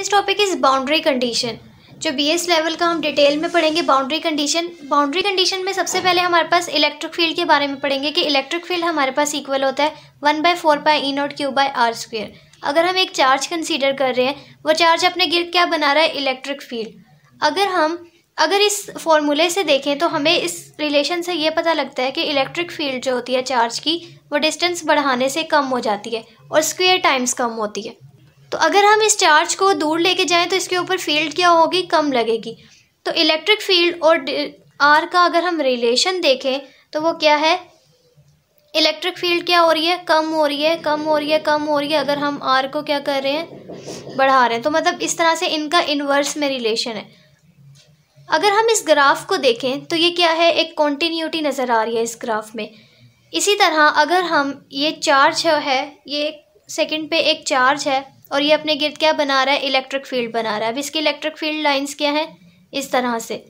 Next topic is boundary condition जो B S level का हम डिटेल में पढ़ेंगे बाउंड्री कंडीशन बाउंड्री कंडीशन में सबसे पहले हमारे पास इलेक्ट्रिक फील्ड के बारे में पढ़ेंगे कि इलेक्ट्रिक फील्ड हमारे पास इक्वल होता है one by four pi E naught Q by R square अगर हम एक चार्ज कंसीडर कर रहे हैं वो चार्ज अपने गिर क्या बना रहा है इलेक्ट्रिक फील्ड अगर हम अगर इस फॉर्मूले से देखें तो हमें इस रिलेशन से ये पता लगता है कि इलेक्ट्रिक फील्ड जो होती है चार्ज की वो डिस्टेंस बढ़ाने से कम हो जाती है और स्क्वेयर टाइम्स कम होती है तो अगर हम इस चार्ज को दूर लेके जाएं तो इसके ऊपर फील्ड क्या होगी कम लगेगी तो इलेक्ट्रिक फील्ड और आर का अगर हम रिलेशन देखें तो वो क्या है इलेक्ट्रिक फील्ड क्या हो रही है कम हो रही है कम हो रही है कम हो रही है अगर हम आर को क्या कर रहे हैं बढ़ा रहे हैं तो मतलब इस तरह से इनका इन्वर्स में रिलेशन है अगर हम इस ग्राफ को देखें तो ये क्या है एक कॉन्टीन्यूटी नज़र आ रही है इस ग्राफ में इसी तरह अगर हम ये चार्ज है ये सेकंड पे एक चार्ज है और ये अपने गिरद क्या बना रहा है इलेक्ट्रिक फील्ड बना रहा है अब इसके इलेक्ट्रिक फील्ड लाइंस क्या हैं इस तरह से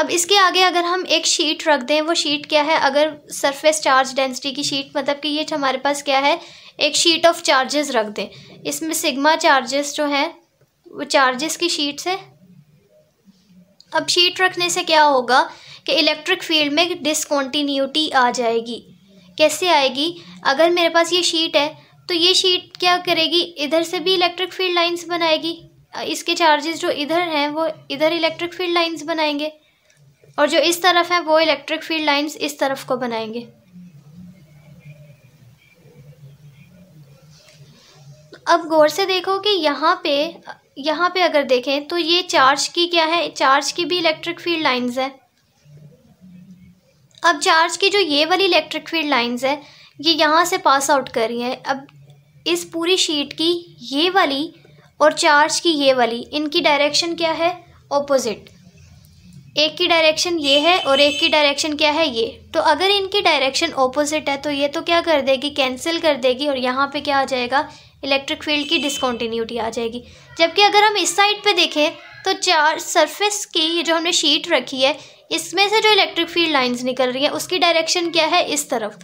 अब इसके आगे अगर हम एक शीट रख दें वो शीट क्या है अगर सरफेस चार्ज डेंसिटी की शीट मतलब कि ये हमारे पास क्या है एक शीट ऑफ चार्जेस रख दें इसमें सिग्मा चार्जेस जो हैं वो चार्जेस की शीट से अब शीट रखने से क्या होगा कि इलेक्ट्रिक फील्ड में डिसकॉन्टीन्यूटी आ जाएगी कैसे आएगी अगर मेरे पास ये शीट है तो ये शीट क्या करेगी इधर से भी इलेक्ट्रिक फील्ड लाइंस बनाएगी इसके चार्जेस जो इधर हैं वो इधर इलेक्ट्रिक फील्ड लाइंस बनाएंगे और जो इस तरफ हैं वो इलेक्ट्रिक फील्ड लाइंस इस तरफ को बनाएंगे अब गौर से देखो कि यहाँ पे यहाँ पे अगर देखें तो ये चार्ज की क्या है चार्ज की भी इलेक्ट्रिक फील्ड लाइन्स है अब चार्ज की जो ये वाली इलेक्ट्रिक फील्ड लाइन्स है ये यहाँ से पास आउट कर रही हैं अब इस पूरी शीट की ये वाली और चार्ज की ये वाली इनकी डायरेक्शन क्या है ऑपोजिट एक की डायरेक्शन ये है और एक की डायरेक्शन क्या है ये तो अगर इनकी डायरेक्शन ऑपोजिट है तो ये तो क्या कर देगी कैंसिल कर देगी और यहाँ पे क्या आ जाएगा इलेक्ट्रिक फील्ड की डिसकॉन्टीन्यूटी आ जाएगी जबकि अगर हम इस साइड पे देखें तो चार सरफेस की जो हमने शीट रखी है इसमें से जो इलेक्ट्रिक फील्ड लाइन्स निकल रही हैं उसकी डायरेक्शन क्या है इस तरफ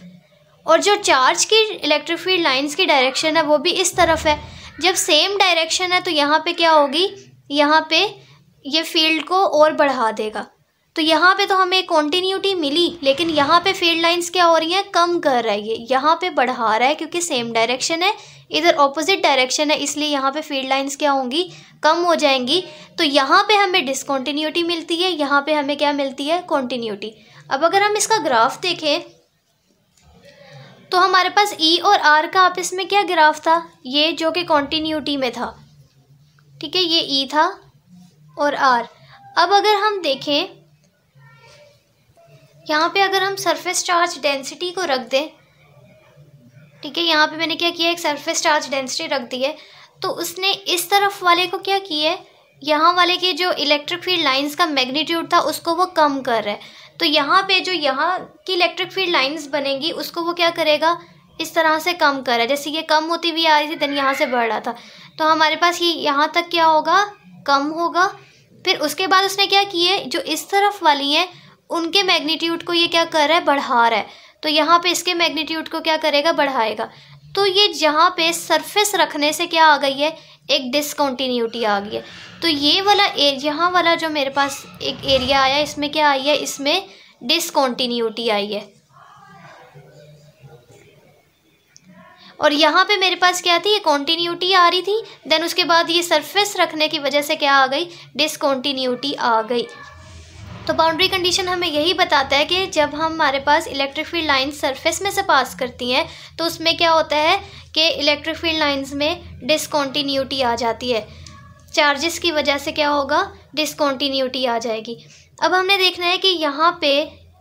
और जो चार्ज की इलेक्ट्रिक फील्ड लाइंस की डायरेक्शन है वो भी इस तरफ है जब सेम डायरेक्शन है तो यहाँ पे क्या होगी यहाँ पे ये फील्ड को और बढ़ा देगा तो यहाँ पे तो हमें कॉन्टीन्यूटी मिली लेकिन यहाँ पे फील्ड लाइंस क्या हो रही हैं कम कर रही है यहाँ पे बढ़ा रहा है क्योंकि सेम डायरेक्शन है इधर ऑपोजिट डायरेक्शन है इसलिए यहाँ पे फील्ड लाइंस क्या होंगी कम हो जाएंगी तो यहाँ पे हमें डिसकॉन्टीन्यूटी मिलती है यहाँ पे हमें क्या मिलती है कॉन्टीन्यूटी अब अगर हम इसका ग्राफ देखें तो हमारे पास ई e और आर का आपस में क्या ग्राफ था ये जो कि कॉन्टीन्यूटी में था ठीक है ये ई e था और आर अब अगर हम देखें यहाँ पे अगर हम सरफेस चार्ज डेंसिटी को रख दें ठीक है यहाँ पे मैंने क्या किया एक सरफेस चार्ज डेंसिटी रख दी है तो उसने इस तरफ वाले को क्या किया है यहाँ वाले के जो इलेक्ट्रिक फील्ड लाइंस का मैग्नीट्यूड था उसको वो कम कर रहा है तो यहाँ पे जो यहाँ की इलेक्ट्रिक फील्ड लाइंस बनेंगी उसको वो क्या करेगा इस तरह से कम कर रहा है जैसे ये कम होती हुई आ रही थी देन यहाँ से बढ़ रहा था तो हमारे पास ये यहाँ तक क्या होगा कम होगा फिर उसके बाद उसने क्या किए जो इस तरफ वाली हैं उनके मैग्नीट्यूड को ये क्या कर रहा है बढ़ा रहा है तो यहाँ पे इसके मैग्नीट्यूड को क्या करेगा बढ़ाएगा तो ये जहाँ पे सरफेस रखने से क्या आ गई है एक डिसकॉन्टीन्यूटी आ गई है तो ये वाला एरिया यहाँ वाला जो मेरे पास एक एरिया आया इसमें क्या आई है इसमें डिसकॉन्टीन्यूटी आई है और यहाँ पे मेरे पास क्या थी ये कॉन्टीन्यूटी आ रही थी देन उसके बाद ये सरफेस रखने की वजह से क्या आ गई डिसकॉन्टीन्यूटी आ गई तो बाउंड्री कंडीशन हमें यही बताता है कि जब हम हमारे पास इलेक्ट्रिक फील्ड लाइन सरफेस में से पास करती हैं तो उसमें क्या होता है कि इलेक्ट्रिक फील्ड लाइंस में डिसकॉन्टीन्यूटी आ जाती है चार्जेस की वजह से क्या होगा डिसकॉन्टीन्यूटी आ जाएगी अब हमने देखना है कि यहाँ पे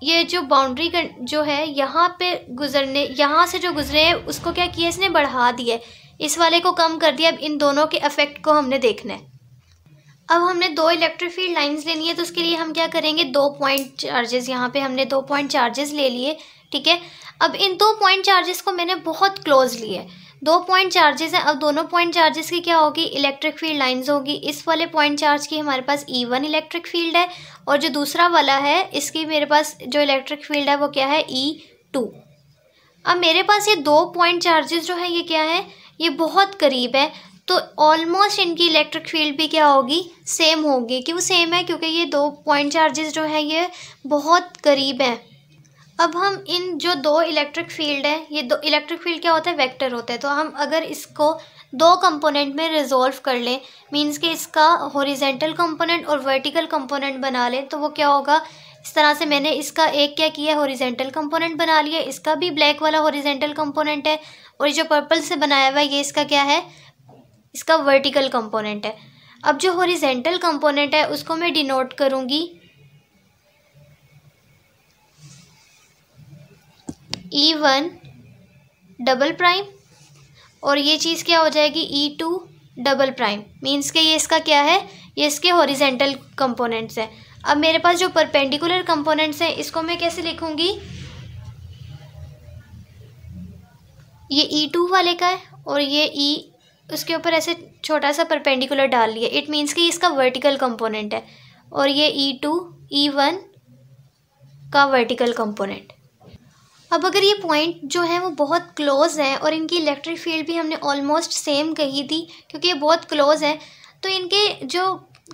ये जो बाउंड्री जो है यहाँ पे गुजरने यहाँ से जो गुजरे हैं उसको क्या किया इसने बढ़ा दिया इस वाले को कम कर दिया अब इन दोनों के अफेक्ट को हमने देखना है अब हमने दो इलेक्ट्रिक फील्ड लाइंस लेनी है तो उसके लिए हम क्या करेंगे दो पॉइंट चार्जेस यहाँ पे हमने दो पॉइंट चार्जेस ले लिए ठीक है अब इन दो पॉइंट चार्जेस को मैंने बहुत क्लोज लिए दो पॉइंट चार्जेस हैं अब दोनों पॉइंट चार्जेस की क्या होगी इलेक्ट्रिक फील्ड लाइंस होगी इस वाले पॉइंट चार्ज की हमारे पास ई वन इलेक्ट्रिक फील्ड है और जो दूसरा वाला है इसकी मेरे पास जो इलेक्ट्रिक फील्ड है वो क्या है ई e टू अब मेरे पास ये दो पॉइंट चार्जेस जो है ये क्या है ये बहुत करीब है तो ऑलमोस्ट इनकी इलेक्ट्रिक फील्ड भी क्या होगी सेम होगी क्यों सेम है क्योंकि ये दो पॉइंट चार्जेस जो है ये बहुत करीब हैं अब हम इन जो दो इलेक्ट्रिक फील्ड है ये दो इलेक्ट्रिक फील्ड क्या होता है वेक्टर होता है तो हम अगर इसको दो कंपोनेंट में रिजोल्व कर लें मींस कि इसका हॉरिजेंटल कंपोनेंट और वर्टिकल कंपोनेंट बना लें तो वो क्या होगा इस तरह से मैंने इसका एक क्या किया है हॉरिजेंटल कंपोनेंट बना लिया इसका भी ब्लैक वाला हॉरिजेंटल कंपोनेंट है और जो पर्पल से बनाया हुआ है ये इसका क्या है इसका वर्टिकल कंपोनेंट है अब जो हॉरिजेंटल कंपोनेंट है उसको मैं डिनोट करूँगी ई वन डबल प्राइम और ये चीज़ क्या हो जाएगी E two double prime means के ये इसका क्या है ये इसके हॉरिजेंटल कंपोनेंट्स हैं अब मेरे पास जो परपेंडिकुलर कंपोनेंट्स हैं इसको मैं कैसे लिखूँगी ये ई e टू वाले का है और ये ई e उसके ऊपर ऐसे छोटा सा परपेंडिकुलर डाल लिया इट मीन्स कि इसका वर्टिकल कंपोनेंट है और ये ई टू ई वन का वर्टिकल कंपोनेंट अब अगर ये पॉइंट जो है वो बहुत क्लोज है और इनकी इलेक्ट्रिक फील्ड भी हमने ऑलमोस्ट सेम कही थी क्योंकि ये बहुत क्लोज है तो इनके जो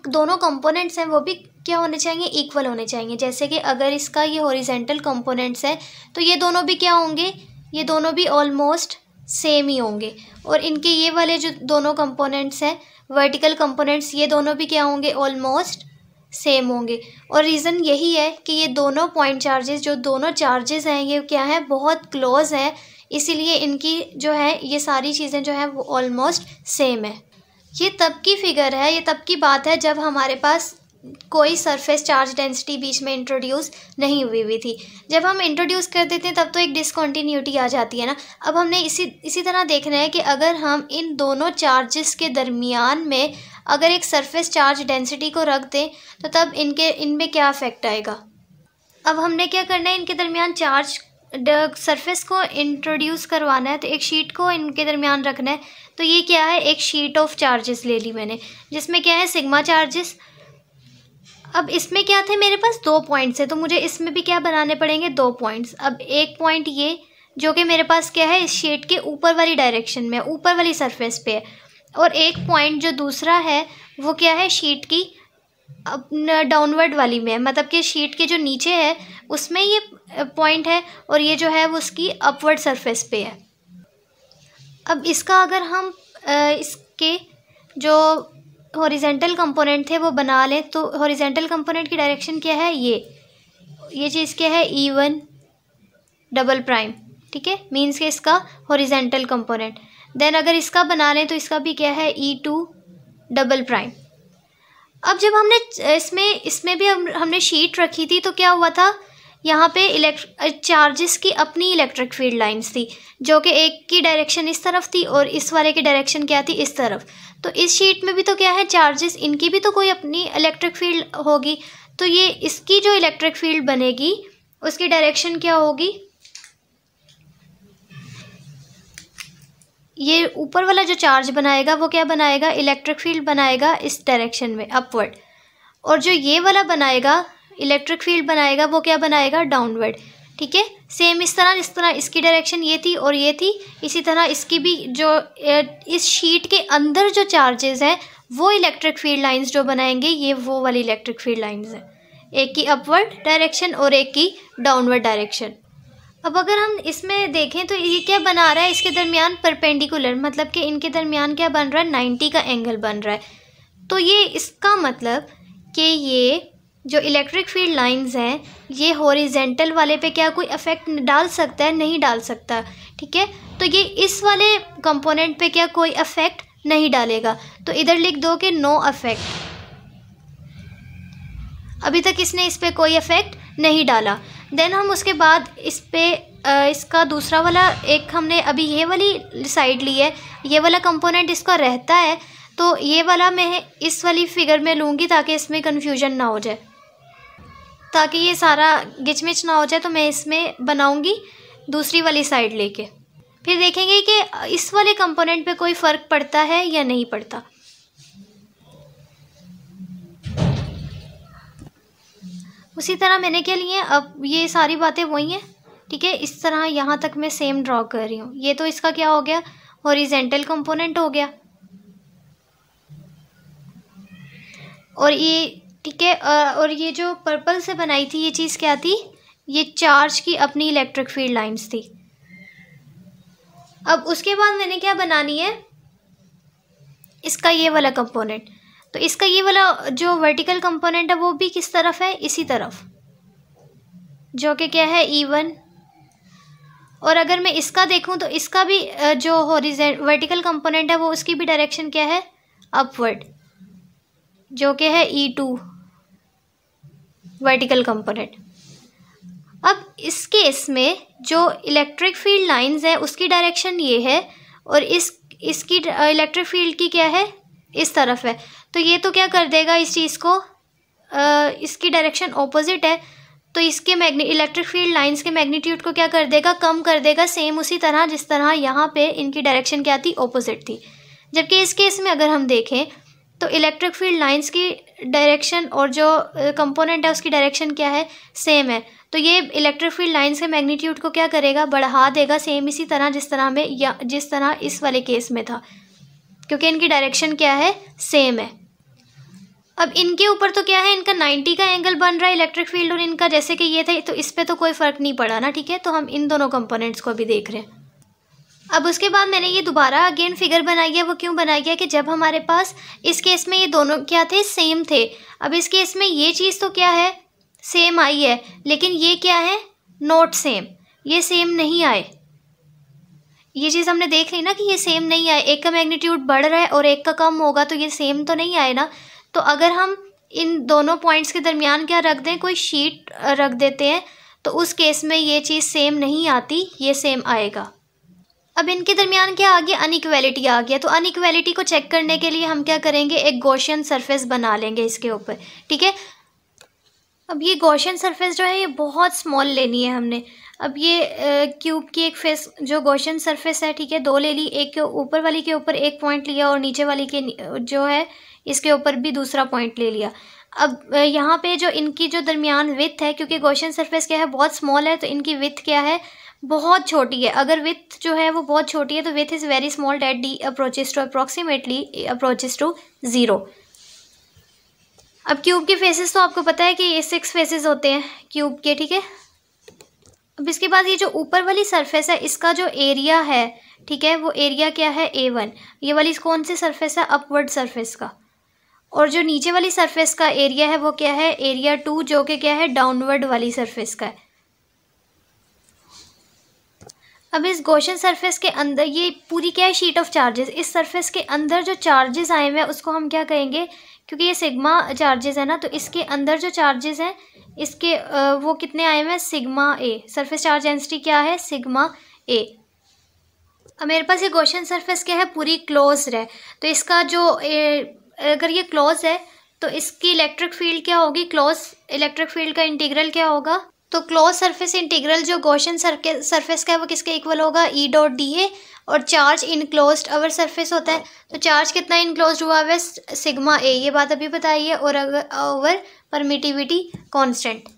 दोनों कंपोनेंट्स हैं वो भी क्या होने चाहिए इक्वल होने चाहिए जैसे कि अगर इसका ये हॉरिजेंटल कंपोनेंट्स है तो ये दोनों भी क्या होंगे ये दोनों भी ऑलमोस्ट सेम ही होंगे और इनके ये वाले जो दोनों कंपोनेंट्स हैं वर्टिकल कंपोनेंट्स ये दोनों भी क्या होंगे ऑलमोस्ट सेम होंगे और रीज़न यही है कि ये दोनों पॉइंट चार्जेस जो दोनों चार्जेस हैं ये क्या है बहुत क्लोज हैं इसीलिए इनकी जो है ये सारी चीज़ें जो है वो ऑलमोस्ट सेम है ये तब की फिगर है ये तब की बात है जब हमारे पास कोई सरफेस चार्ज डेंसिटी बीच में इंट्रोड्यूस नहीं हुई हुई थी जब हम इंट्रोड्यूस कर देते हैं तब तो एक डिसकॉन्टीन्यूटी आ जाती है ना अब हमने इसी इसी तरह देखना है कि अगर हम इन दोनों चार्जेस के दरमियान में अगर एक सरफेस चार्ज डेंसिटी को रख दें तो तब इनके इनमें क्या इफेक्ट आएगा अब हमने क्या करना है इनके दरमियान चार्ज सरफेस को इंट्रोड्यूस करवाना है तो एक शीट को इनके दरमियान रखना है तो ये क्या है एक शीट ऑफ चार्जेस ले ली मैंने जिसमें क्या है सिग्मा चार्जेस अब इसमें क्या थे मेरे पास दो पॉइंट्स है तो मुझे इसमें भी क्या बनाने पड़ेंगे दो पॉइंट्स अब एक पॉइंट ये जो कि मेरे पास क्या है इस शेड के ऊपर वाली डायरेक्शन में ऊपर वाली सरफेस पे है और एक पॉइंट जो दूसरा है वो क्या है शीट की अपना डाउनवर्ड वाली में मतलब कि शीट के जो नीचे है उसमें ये पॉइंट है और ये जो है वो उसकी अपवर्ड सरफेस पे है अब इसका अगर हम इसके जो हॉरिजेंटल कंपोनेंट थे वो बना लें तो हॉरिजेंटल कंपोनेंट की डायरेक्शन क्या है ये ये चीज़ क्या है ई वन डबल प्राइम ठीक है मीन्स के इसका हॉरिजेंटल कंपोनेंट देन अगर इसका बना लें तो इसका भी क्या है ई टू डबल प्राइम अब जब हमने इसमें इसमें भी हम हमने शीट रखी थी तो क्या हुआ था यहाँ पे इलेक्ट्रिक चार्जेस की अपनी इलेक्ट्रिक फील्ड लाइंस थी जो कि एक की डायरेक्शन इस तरफ थी और इस वाले की डायरेक्शन क्या थी इस तरफ तो इस शीट में भी तो क्या है चार्जेस इनकी भी तो कोई अपनी इलेक्ट्रिक फील्ड होगी तो ये इसकी जो इलेक्ट्रिक फील्ड बनेगी उसकी डायरेक्शन क्या होगी ये ऊपर वाला जो चार्ज बनाएगा वो क्या बनाएगा इलेक्ट्रिक फील्ड बनाएगा इस डायरेक्शन में अपवर्ड और जो ये वाला बनाएगा इलेक्ट्रिक फील्ड बनाएगा वो क्या बनाएगा डाउनवर्ड ठीक है सेम इस तरह इस तरह इसकी डायरेक्शन ये थी और ये थी इसी तरह इसकी भी जो इस शीट के अंदर जो चार्जेस हैं वो इलेक्ट्रिक फील्ड लाइंस जो बनाएंगे ये वो वाली इलेक्ट्रिक फील्ड लाइंस हैं एक की अपवर्ड डायरेक्शन और एक की डाउनवर्ड डायरेक्शन अब अगर हम इसमें देखें तो ये क्या बना रहा है इसके दरमियान परपेंडिकुलर मतलब कि इनके दरमियान क्या बन रहा है नाइन्टी का एंगल बन रहा है तो ये इसका मतलब कि ये जो इलेक्ट्रिक फील्ड लाइंस हैं ये हॉरिजेंटल वाले पे क्या कोई इफ़ेक्ट डाल सकता है नहीं डाल सकता ठीक है तो ये इस वाले कंपोनेंट पे क्या कोई इफ़ेक्ट नहीं डालेगा तो इधर लिख दो कि नो इफ़ेक्ट अभी तक इसने इस पर कोई इफ़ेक्ट नहीं डाला देन हम उसके बाद इस पर इसका दूसरा वाला एक हमने अभी ये वाली साइड ली है ये वाला कंपोनेंट इसका रहता है तो ये वाला मैं इस वाली फिगर में लूँगी ताकि इसमें कन्फ्यूजन ना हो जाए ताकि ये सारा गिचमिच ना हो जाए तो मैं इसमें बनाऊंगी दूसरी वाली साइड लेके फिर देखेंगे कि इस वाले कंपोनेंट पे कोई फ़र्क पड़ता है या नहीं पड़ता उसी तरह मैंने क्या लिए अब ये सारी बातें वही हैं ठीक है इस तरह यहाँ तक मैं सेम ड्रॉ कर रही हूँ ये तो इसका क्या हो गया हॉरिजेंटल कंपोनेंट हो गया और ये ठीक है और ये जो पर्पल से बनाई थी ये चीज़ क्या थी ये चार्ज की अपनी इलेक्ट्रिक फील्ड लाइंस थी अब उसके बाद मैंने क्या बनानी है इसका ये वाला कंपोनेंट तो इसका ये वाला जो वर्टिकल कंपोनेंट है वो भी किस तरफ है इसी तरफ जो कि क्या है ई e वन और अगर मैं इसका देखूं तो इसका भी जो हॉरिजेंट वर्टिकल कंपोनेंट है वो उसकी भी डायरेक्शन क्या है अपवर्ड जो कि है E e two vertical component अब इस केस में जो इलेक्ट्रिक फील्ड लाइंस है उसकी डायरेक्शन ये है और इस इसकी इलेक्ट्रिक फील्ड की क्या है इस तरफ है तो ये तो क्या कर देगा इस चीज़ को आ, इसकी डायरेक्शन ऑपोजिट है तो इसके मैग्नी इलेक्ट्रिक फील्ड लाइंस के मैग्नीट्यूड को क्या कर देगा कम कर देगा सेम उसी तरह जिस तरह यहाँ पे इनकी डायरेक्शन क्या थी ऑपोजिट थी जबकि इस केस में अगर हम देखें तो इलेक्ट्रिक फील्ड लाइंस की डायरेक्शन और जो कंपोनेंट uh, है उसकी डायरेक्शन क्या है सेम है तो ये इलेक्ट्रिक फील्ड लाइंस के मैग्नीट्यूड को क्या करेगा बढ़ा देगा सेम इसी तरह जिस तरह में या जिस तरह इस वाले केस में था क्योंकि इनकी डायरेक्शन क्या है सेम है अब इनके ऊपर तो क्या है इनका नाइन्टी का एंगल बन रहा है इलेक्ट्रिक फील्ड और इनका जैसे कि ये था तो इस पर तो कोई फ़र्क नहीं पड़ा ना ठीक है तो हम इन दोनों कंपोनेंट्स को अभी देख रहे हैं अब उसके बाद मैंने ये दोबारा अगेन फिगर बनाई है वो क्यों बनाई है कि जब हमारे पास इस केस में ये दोनों क्या थे सेम थे अब इस केस में ये चीज़ तो क्या है सेम आई है लेकिन ये क्या है नॉट सेम ये सेम नहीं आए ये चीज़ हमने देख ली ना कि ये सेम नहीं आए एक का मैग्नीट्यूड बढ़ रहा है और एक का कम होगा तो ये सेम तो नहीं आए ना तो अगर हम इन दोनों पॉइंट्स के दरमियान क्या रख दें कोई शीट रख देते हैं तो उस केस में ये चीज़ सेम नहीं आती ये सेम आएगा अब इनके दरमियान क्या आ गया अनिक्वेलिटी आ गया तो अनिक्वेलिटी को चेक करने के लिए हम क्या करेंगे एक गोशियन सरफेस बना लेंगे इसके ऊपर ठीक है अब ये गोशियन सरफेस जो है ये बहुत स्मॉल लेनी है हमने अब ये क्यूब की एक फेस जो गोशियन सरफेस है ठीक है दो ले ली एक ऊपर वाली के ऊपर एक पॉइंट लिया और नीचे वाली के जो है इसके ऊपर भी दूसरा पॉइंट ले लिया अब यहाँ पे जो इनकी जो दरमियान विथ है क्योंकि गोशियन सरफेस क्या है बहुत स्मॉल है तो इनकी विथ क्या है बहुत छोटी है अगर विथ जो है वो बहुत छोटी है तो width is very small that D approaches to approximately approaches to zero अब क्यूब के फेसेस तो आपको पता है कि ये सिक्स फेसेस होते हैं क्यूब के ठीक है अब इसके बाद ये जो ऊपर वाली सरफेस है इसका जो एरिया है ठीक है वो एरिया क्या है ए वन ये वाली कौन सी सरफेस है अपवर्ड सरफेस का और जो नीचे वाली सरफेस का एरिया है वो क्या है एरिया टू जो कि क्या है डाउनवर्ड वाली सरफेस का है अब इस गोशन सरफेस के अंदर ये पूरी क्या है शीट ऑफ चार्जेस इस सरफेस के अंदर जो चार्जेस आए हुए हैं उसको हम क्या कहेंगे क्योंकि ये सिग्मा चार्जेस है ना तो इसके अंदर जो चार्जेस हैं इसके वो कितने आए हुए हैं sigma A surface charge density क्या है सिग्मा ए अब मेरे पास ये गोशन सरफेस क्या है पूरी क्लोज है तो इसका जो अगर ये क्लोज है तो इसकी इलेक्ट्रिक फील्ड क्या होगी क्लोज इलेक्ट्रिक फील्ड का इंटीग्रल क्या होगा तो क्लोज सरफेस इंटीग्रल जो सर्के सरफेस का है वो किसके इक्वल होगा ई डॉट डी ए और चार्ज इनक्लोज अवर सरफेस होता है हाँ। तो चार्ज कितना इनक्लोज हुआ हुआ है सिग्मा ए ये बात अभी बताई है और अगर ओवर परमिटिविटी कांस्टेंट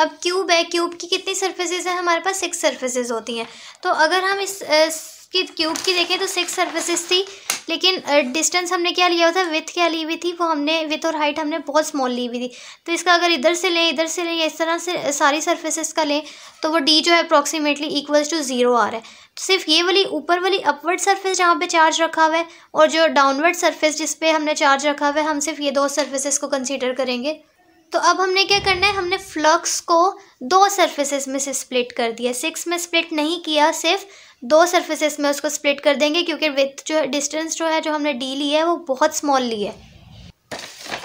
अब क्यूब है क्यूब की कितनी सर्फेसेज हैं हमारे पास सिक्स सर्फेसिज होती हैं तो अगर हम इस, इस की क्यूब की देखें तो सिक्स सर्फेसिस थी लेकिन डिस्टेंस हमने क्या लिया था विथ क्या ली हुई थी वो हमने विथ और हाइट हमने बहुत स्मॉल ली हुई थी तो इसका अगर इधर से लें इधर से लें इस तरह से सारी सर्फेसिस का लें तो वो डी जो है अप्रॉक्सीमेटली इक्वल्स टू ज़ीरो आ रहा है तो सिर्फ ये वाली ऊपर वाली अपवर्ड सर्फेस जहाँ पे चार्ज रखा हुआ है और जो डाउनवर्ड सर्फेस जिस पे हमने चार्ज रखा हुआ है हम सिर्फ ये दो सर्फेसिस को कंसिडर करेंगे तो अब हमने क्या करना है हमने फ्लक्स को दो सर्फेसिस में से स्प्लिट कर दिया सिक्स में स्प्लिट नहीं किया सिर्फ दो सर्फेसिस में उसको स्प्लिट कर देंगे क्योंकि विथ जो डिस्टेंस जो है जो हमने डी ली है वो बहुत स्मॉल ली है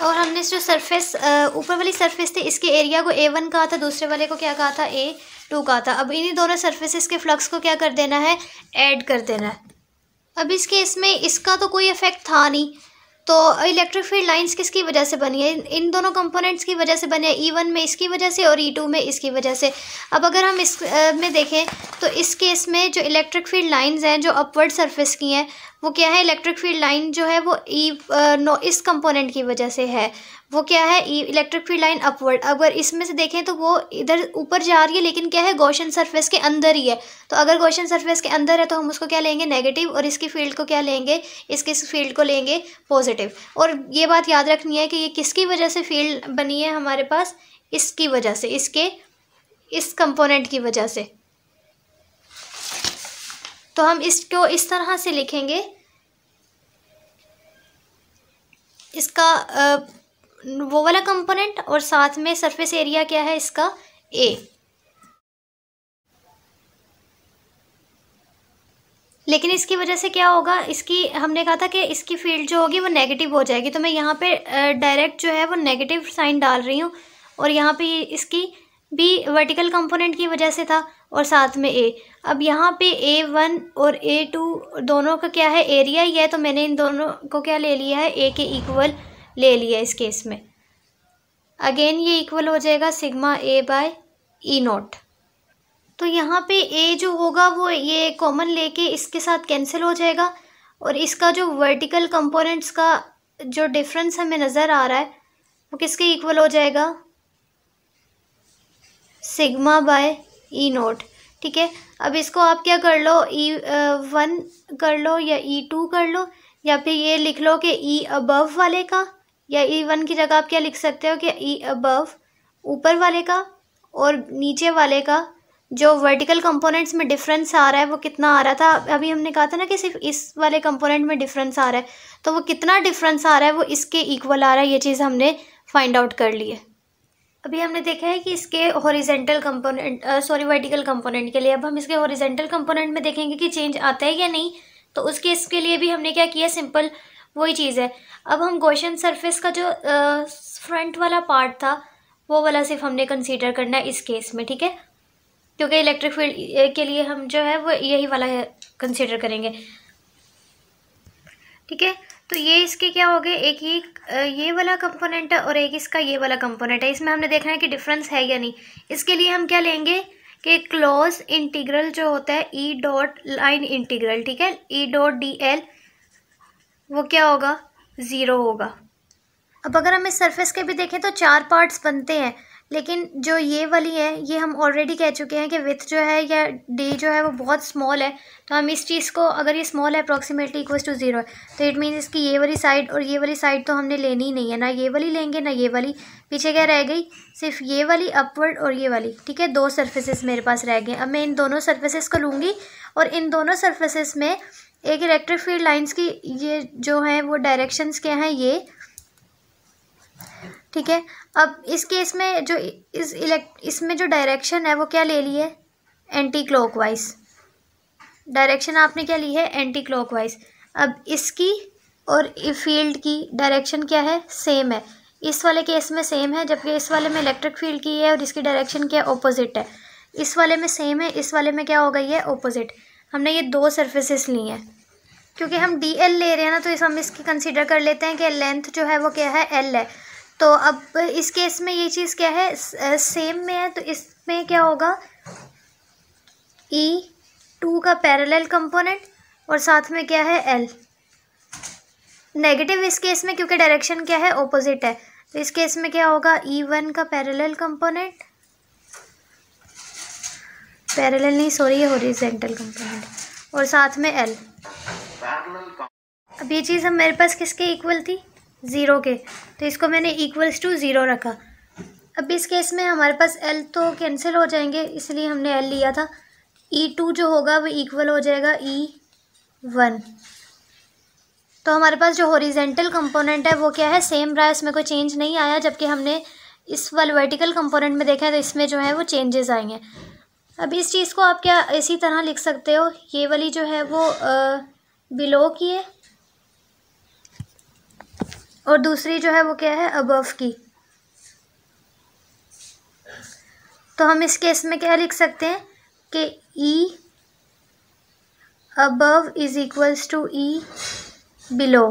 और हमने जो सरफेस ऊपर वाली सरफेस थी इसके एरिया को ए वन कहा था दूसरे वाले को क्या कहा था ए टू कहा था अब इन्हीं दोनों सरफेसेस के फ्लक्स को क्या कर देना है ऐड कर देना है अब इसके इसमें इसका तो कोई इफेक्ट था नहीं तो इलेक्ट्रिक फील्ड लाइंस किसकी वजह से बनी है इन दोनों कंपोनेंट्स की वजह से बने हैं ई e वन में इसकी वजह से और ई e टू में इसकी वजह से अब अगर हम इस में देखें तो इस केस में जो इलेक्ट्रिक फील्ड लाइंस हैं जो अपवर्ड सरफेस की हैं वो क्या है इलेक्ट्रिक फील्ड लाइन जो है वो ई e, नो uh, इस कंपोनेंट की वजह से है वो क्या है इलेक्ट्रिक फील्ड लाइन अपवर्ड अगर इसमें से देखें तो वो इधर ऊपर जा रही है लेकिन क्या है गोशन सरफेस के अंदर ही है तो अगर गोशन सरफेस के अंदर है तो हम उसको क्या लेंगे नेगेटिव और इसकी फील्ड को क्या लेंगे इसके इस फील्ड को लेंगे पॉजिटिव और ये बात याद रखनी है कि ये किसकी वजह से फील्ड बनी है हमारे पास इसकी वजह से इसके इस कंपोनेंट की वजह से तो हम इसको इस तरह से लिखेंगे इसका वो वाला कंपोनेंट और साथ में सरफेस एरिया क्या है इसका ए लेकिन इसकी वजह से क्या होगा इसकी हमने कहा था कि इसकी फील्ड जो होगी वो नेगेटिव हो जाएगी तो मैं यहाँ पे डायरेक्ट जो है वो नेगेटिव साइन डाल रही हूँ और यहाँ पे इसकी भी वर्टिकल कंपोनेंट की वजह से था और साथ में ए अब यहाँ पे ए वन और ए टू दोनों का क्या है एरिया ही है तो मैंने इन दोनों को क्या ले लिया है ए के इक्वल ले लिया इस केस में अगेन ये इक्वल हो जाएगा sigma A by E naught तो यहाँ पे ए जो होगा वो ये कॉमन लेके इसके साथ कैंसिल हो जाएगा और इसका जो वर्टिकल कंपोनेंट्स का जो डिफरेंस हमें नज़र आ रहा है वो किसके इक्वल हो जाएगा sigma by E e naught ठीक है अब इसको आप क्या कर लो ई e, वन uh, कर लो या ई e टू कर लो या फिर ये लिख लो कि ई अबव वाले का या ई वन की जगह आप क्या लिख सकते हो कि ई अबव ऊपर वाले का और नीचे वाले का जो वर्टिकल कंपोनेंट्स में डिफरेंस आ रहा है वो कितना आ रहा था अभी हमने कहा था ना कि सिर्फ इस वाले कंपोनेंट में डिफरेंस आ रहा है तो वो कितना डिफरेंस आ रहा है वो इसके इक्वल आ रहा है ये चीज़ हमने फाइंड आउट कर ली है अभी हमने देखा है कि इसके horizontal component sorry vertical component के लिए अब हम इसके हॉरिजेंटल कंपोनेंट में देखेंगे कि चेंज आता है या नहीं तो उस केस के लिए भी हमने क्या किया सिंपल वही चीज़ है अब हम गोशन सरफेस का जो फ्रंट वाला पार्ट था वो वाला सिर्फ हमने कंसीडर करना है इस केस में ठीक है क्योंकि इलेक्ट्रिक फील्ड के लिए हम जो है वो यही वाला कंसिडर करेंगे ठीक है तो ये इसके क्या हो गए एक ये ये वाला कंपोनेंट है और एक इसका ये वाला कंपोनेंट है इसमें हमने देखना है कि डिफरेंस है या नहीं इसके लिए हम क्या लेंगे कि क्लोज इंटीग्रल जो होता है ई डॉट लाइन इंटीग्रल ठीक है ई डॉट डी एल वो क्या होगा ज़ीरो होगा अब अगर हम इस सरफेस के भी देखें तो चार पार्ट्स बनते हैं लेकिन जो ये वाली है ये हम ऑलरेडी कह चुके हैं कि विथ जो है या डे जो है वो बहुत स्मॉल है तो हम इस चीज़ को अगर ये स्मॉल है अप्रॉक्सीमेटली इक्वल टू ज़ीरो है तो इट मीन्स इसकी ये वाली साइड और ये वाली साइड तो हमने लेनी ही नहीं है ना ये वाली लेंगे ना ये वाली पीछे क्या रह गई सिर्फ ये वाली अपवर्ड और ये वाली ठीक है दो सर्फेसिस मेरे पास रह गए अब मैं इन दोनों सर्फेसिस को लूँगी और इन दोनों सर्फेसिस में एक इलेक्ट्रिक फील्ड लाइन्स की ये जो है वो डायरेक्शंस क्या हैं ये ठीक है अब इस केस में जो इस इलेक्ट इसमें जो डायरेक्शन है वो क्या ले ली है एंटी क्लॉकवाइज डायरेक्शन आपने क्या ली है एंटी क्लॉकवाइज अब इसकी और फील्ड की डायरेक्शन क्या है सेम है इस वाले केस में सेम है जबकि इस वाले में इलेक्ट्रिक फील्ड की है और इसकी डायरेक्शन क्या ऑपोजिट है इस वाले में सेम है इस वाले में क्या हो गई है ओपोजिट हमने ये दो सर्फेसिस ली हैं क्योंकि हम डी एल ले रहे हैं ना तो इस हम इसकी कंसिडर कर लेते हैं कि लेंथ जो है वो क्या है एल है तो अब इस केस में ये चीज़ क्या है सेम में है तो इसमें क्या होगा ई e टू का पैरेलल कंपोनेंट और साथ में क्या है एल नेगेटिव इस केस में क्योंकि डायरेक्शन क्या है ऑपोजिट है तो इस केस में क्या होगा ई e वन का पैरेलल कंपोनेंट पैरेलल नहीं सॉरी ये होरिजेंटल कंपोनेंट और साथ में एल अब ये चीज़ हम मेरे पास किसके इक्वल थी ज़ीरो के तो इसको मैंने इक्वल्स टू ज़ीरो रखा अब इस केस में हमारे पास एल तो कैंसिल हो जाएंगे इसलिए हमने एल लिया था ई e टू जो होगा वो इक्वल हो जाएगा ई e वन तो हमारे पास जो हॉरिजेंटल कंपोनेंट है वो क्या है सेम रहा है इसमें कोई चेंज नहीं आया जबकि हमने इस वाले वर्टिकल कंपोनेंट में देखा है तो इसमें जो है वो चेंजेस आएंगे अब इस चीज़ को आप क्या इसी तरह लिख सकते हो ये वाली जो है वो बिलो की है और दूसरी जो है वो क्या है अबव की तो हम इस केस में क्या लिख सकते हैं कि E above is equals to E below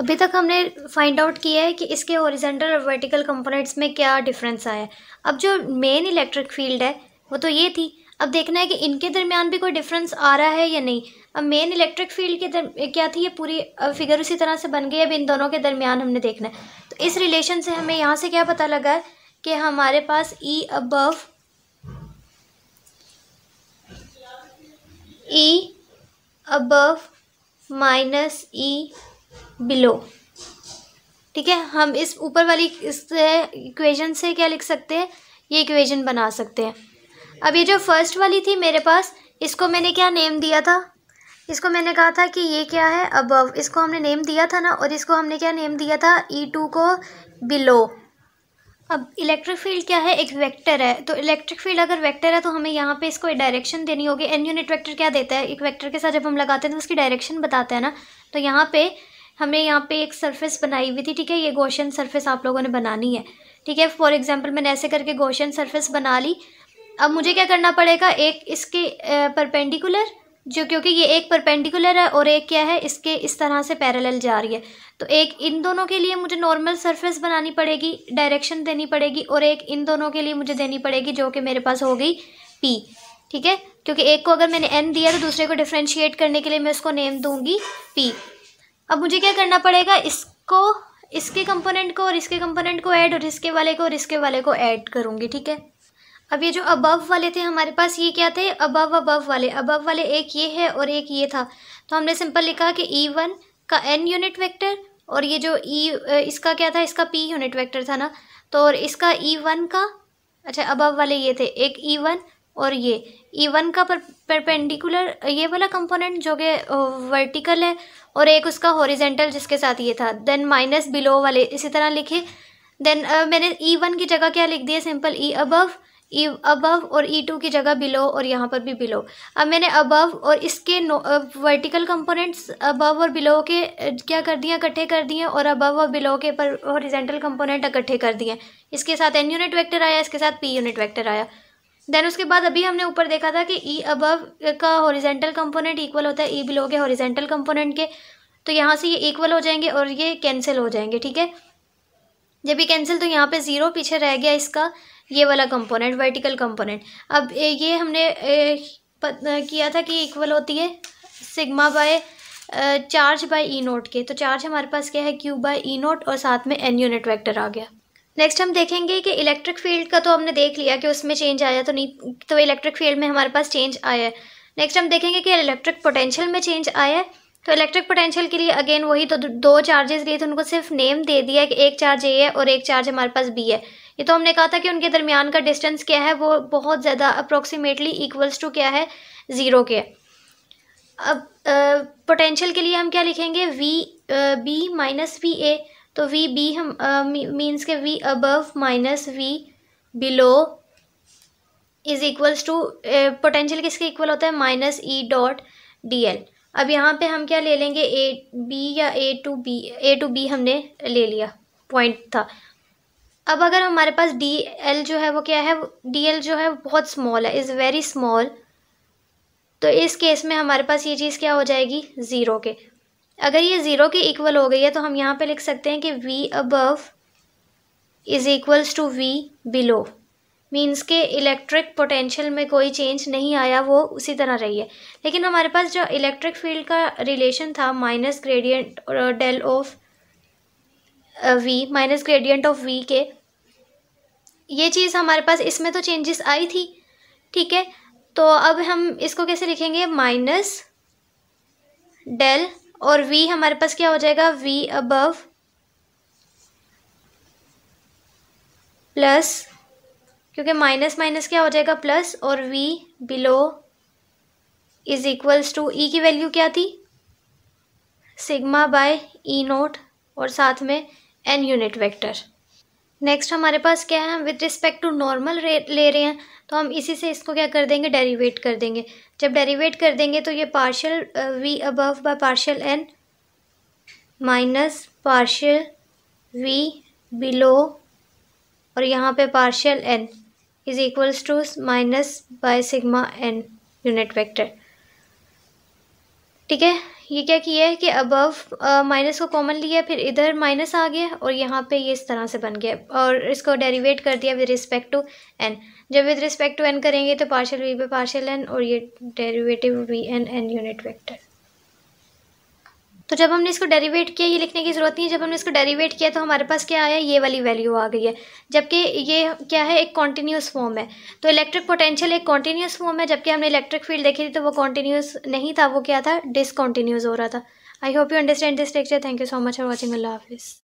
अभी तक हमने फाइंड आउट किया है कि इसके ओरिजेंटल और वर्टिकल कंपोनेंट्स में क्या डिफरेंस आया है अब जो मेन इलेक्ट्रिक फील्ड है वो तो ये थी अब देखना है कि इनके दरमियान भी कोई डिफरेंस आ रहा है या नहीं अब मेन इलेक्ट्रिक फील्ड के दर क्या थी ये पूरी फिगर उसी तरह से बन गई अब इन दोनों के दरमियान हमने देखना है तो इस रिलेशन से हमें यहाँ से क्या पता लगा है कि हमारे पास E above E above minus E below ठीक है हम इस ऊपर वाली इस इक्वेशन से क्या लिख सकते हैं ये इक्वेशन बना सकते हैं अब ये जो फर्स्ट वाली थी मेरे पास इसको मैंने क्या नेम दिया था इसको मैंने कहा था कि ये क्या है अबव इसको हमने नेम दिया था ना और इसको हमने क्या नेम दिया था ई e टू को बिलो अब इलेक्ट्रिक फील्ड क्या है एक वेक्टर है तो इलेक्ट्रिक फील्ड अगर वेक्टर है तो हमें यहाँ पे इसको डायरेक्शन देनी होगी एन यूनिट वेक्टर क्या देता है एक वेक्टर के साथ जब हम लगाते हैं तो उसकी डायरेक्शन बताते हैं ना तो यहाँ पे हमने यहाँ पे एक सरफेस बनाई हुई थी ठीक है ये गोशन सरफेस आप लोगों ने बनानी है ठीक है फॉर एग्जाम्पल मैंने ऐसे करके गोशन सरफेस बना ली अब मुझे क्या करना पड़ेगा एक इसके परपेंडिकुलर जो क्योंकि ये एक परपेंडिकुलर है और एक क्या है इसके इस तरह से पैरेलल जा रही है तो एक इन दोनों के लिए मुझे नॉर्मल सरफेस बनानी पड़ेगी डायरेक्शन देनी पड़ेगी और एक इन दोनों के लिए मुझे देनी पड़ेगी जो कि मेरे पास हो गई पी ठीक है क्योंकि एक को अगर मैंने एन दिया तो दूसरे को डिफ्रेंशिएट करने के लिए मैं उसको नेम दूंगी पी अब मुझे क्या करना पड़ेगा इसको इसके कंपोनेंट को और इसके कंपोनेंट को ऐड और इसके वाले को और इसके वाले को ऐड करूँगी ठीक है अब ये जो अबव वाले थे हमारे पास ये क्या थे अबव अबव वाले अबव वाले एक ये है और एक ये था तो हमने सिंपल लिखा कि ई e वन का एन यूनिट वेक्टर और ये जो ई e, इसका क्या था इसका पी यूनिट वेक्टर था ना तो और इसका ई e वन का अच्छा अबव वाले ये थे एक ई वन और ये ई वन का पर परपेंडिकुलर ये वाला कंपोनेंट जो कि वर्टिकल है और एक उसका हॉरिजेंटल जिसके साथ ये था देन माइनस बिलो वाले इसी तरह लिखे देन uh, मैंने ई वन की जगह क्या लिख दिया simple E above E e, above और ई e टू की जगह बिलो और यहाँ पर भी बिलो अब मैंने अबव और इसके नो वर्टिकल कंपोनेंट्स अबव और बिलो के क्या कर दिए इकट्ठे कर दिए और अबव और बिलो के पर हॉरिजेंटल कंपोनेंट इकट्ठे कर दिए इसके साथ एन यूनिट वेक्टर आया इसके साथ पी यूनिट वेक्टर आया देन उसके बाद अभी हमने ऊपर देखा था कि ई e अबव का हॉरिजेंटल कंपोनेंट इक्वल होता है ई बिलो के हॉरिजेंटल कंपोनेंट के तो यहाँ से ये इक्वल हो जाएंगे और ये कैंसिल हो जाएंगे ठीक है जब ये कैंसिल तो यहाँ पे ज़ीरो पीछे रह गया इसका ये वाला कंपोनेंट वर्टिकल कंपोनेंट अब ये हमने किया था कि इक्वल होती है sigma by charge by E naught के तो चार्ज हमारे पास क्या है क्यू बाय ई नोट और साथ में एन यूनिट वेक्टर आ गया नेक्स्ट हम देखेंगे कि इलेक्ट्रिक फील्ड का तो हमने देख लिया कि उसमें चेंज आया तो नहीं तो इलेक्ट्रिक फील्ड में हमारे पास चेंज आया है नेक्स्ट हम देखेंगे कि इलेक्ट्रिक पोटेंशियल में चेंज आया है तो इलेक्ट्रिक पोटेंशियल के लिए अगेन वही तो दो चार्जेस लिए थे उनको सिर्फ नेम दे दिया कि एक चार्ज ए है और एक चार्ज हमारे पास बी है ये तो हमने कहा था कि उनके दरमियान का डिस्टेंस क्या है वो बहुत ज़्यादा अप्रोक्सीमेटली इक्वल्स टू क्या है ज़ीरो के अब पोटेंशियल के लिए हम क्या लिखेंगे V B minus V A तो वी बी हम मीन्स के V above minus V below is equals to potential किसके इक्वल होता है minus E dot D L अब यहाँ पे हम क्या ले लेंगे ए बी या A to B A to B हमने ले लिया पॉइंट था अब अगर हमारे पास डी एल जो है वो क्या है डी एल जो है बहुत स्मॉल है इज़ वेरी स्मॉल तो इस केस में हमारे पास ये चीज़ क्या हो जाएगी ज़ीरो के अगर ये ज़ीरो के इक्वल हो गई है तो हम यहाँ पे लिख सकते हैं कि V above is equals to V below means के इलेक्ट्रिक पोटेंशियल में कोई चेंज नहीं आया वो उसी तरह रही है लेकिन हमारे पास जो इलेक्ट्रिक फील्ड का रिलेशन था minus gradient del of V minus gradient of V के ये चीज़ हमारे पास इसमें तो चेंजेस आई थी ठीक है तो अब हम इसको कैसे लिखेंगे माइनस डेल और वी हमारे पास क्या हो जाएगा वी अबव प्लस क्योंकि माइनस माइनस क्या हो जाएगा प्लस और V below is equals to E की वैल्यू क्या थी सिग्मा बाय ई नोट और साथ में एन यूनिट वेक्टर नेक्स्ट हमारे पास क्या है हम with respect to normal rate ले रहे हैं तो हम इसी से इसको क्या कर देंगे डेरीवेट कर देंगे जब डेरीवेट कर देंगे तो ये partial V above by partial N minus partial V below और यहाँ पे partial N is equals to minus by sigma N unit vector ठीक है ये क्या किया है कि अबव माइनस को कॉमन लिया फिर इधर माइनस आ गया और यहाँ पे ये इस तरह से बन गया और इसको डेरिवेट कर दिया विद रिस्पेक्ट टू एन जब विद रिस्पेक्ट टू एन करेंगे तो पार्शियल वी पे पार्शियल एन और ये derivative V N N unit vector तो जब हमने इसको डेरीवेट किया ये लिखने की ज़रूरत नहीं है जब हमने इसको डेरीवेट किया तो हमारे पास क्या आया ये वाली वैल्यू आ गई है जबकि ये क्या है एक कॉन्टीन्यूस फॉर्म है तो इलेक्ट्रिक पोटेंशियल एक कॉन्टीन्यूस फॉर्म है जबकि हमने इलेक्ट्रिक फील्ड देखी थी तो वो कॉन्टीन्यूस नहीं था वो क्या था डिसकॉन्टीन्यूस हो रहा था I hope you understand this lecture thank you so much for watching अल्लाह हाफिज़